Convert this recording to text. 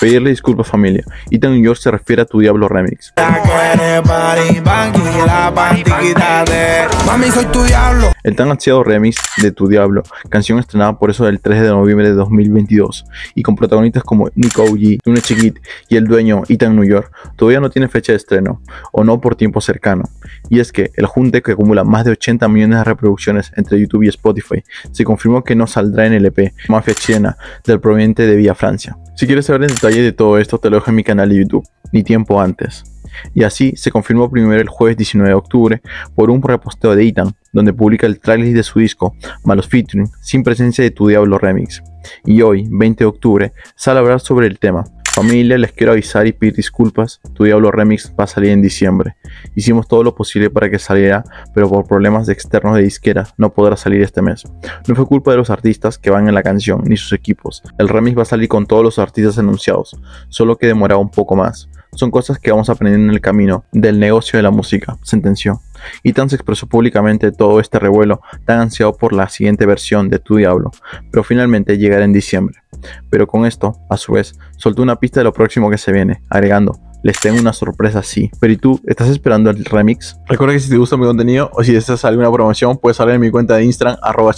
pedirle disculpas familia. Ethan New York se refiere a tu Diablo Remix. El tan ansiado remix de Tu Diablo, canción estrenada por eso del 3 de noviembre de 2022 y con protagonistas como Nico G, Tune Chiquit y el dueño Ethan New York, todavía no tiene fecha de estreno o no por tiempo cercano. Y es que el junte que acumula más de 80 millones de reproducciones entre YouTube y Spotify se confirmó que no saldrá en el EP Mafia Chilena del proveniente de Vía Francia. Si quieres saber en de todo esto te lo dejo en mi canal de YouTube, ni tiempo antes. Y así se confirmó primero el jueves 19 de octubre por un reposteo de Ethan, donde publica el tracklist de su disco, Malos Featuring, sin presencia de Tu Diablo Remix. Y hoy, 20 de octubre, sale a hablar sobre el tema, Familia, les quiero avisar y pedir disculpas, tu Diablo Remix va a salir en diciembre. Hicimos todo lo posible para que saliera, pero por problemas externos de disquera no podrá salir este mes. No fue culpa de los artistas que van en la canción, ni sus equipos. El remix va a salir con todos los artistas anunciados, solo que demoraba un poco más. Son cosas que vamos a aprender en el camino del negocio de la música, sentenció. Y tan se expresó públicamente todo este revuelo tan ansiado por la siguiente versión de Tu Diablo, pero finalmente llegará en diciembre. Pero con esto, a su vez, soltó una pista de lo próximo que se viene, agregando, les tengo una sorpresa, sí. Pero ¿y tú? ¿Estás esperando el remix? Recuerda que si te gusta mi contenido o si deseas alguna promoción, puedes hablar en mi cuenta de Instagram, arroba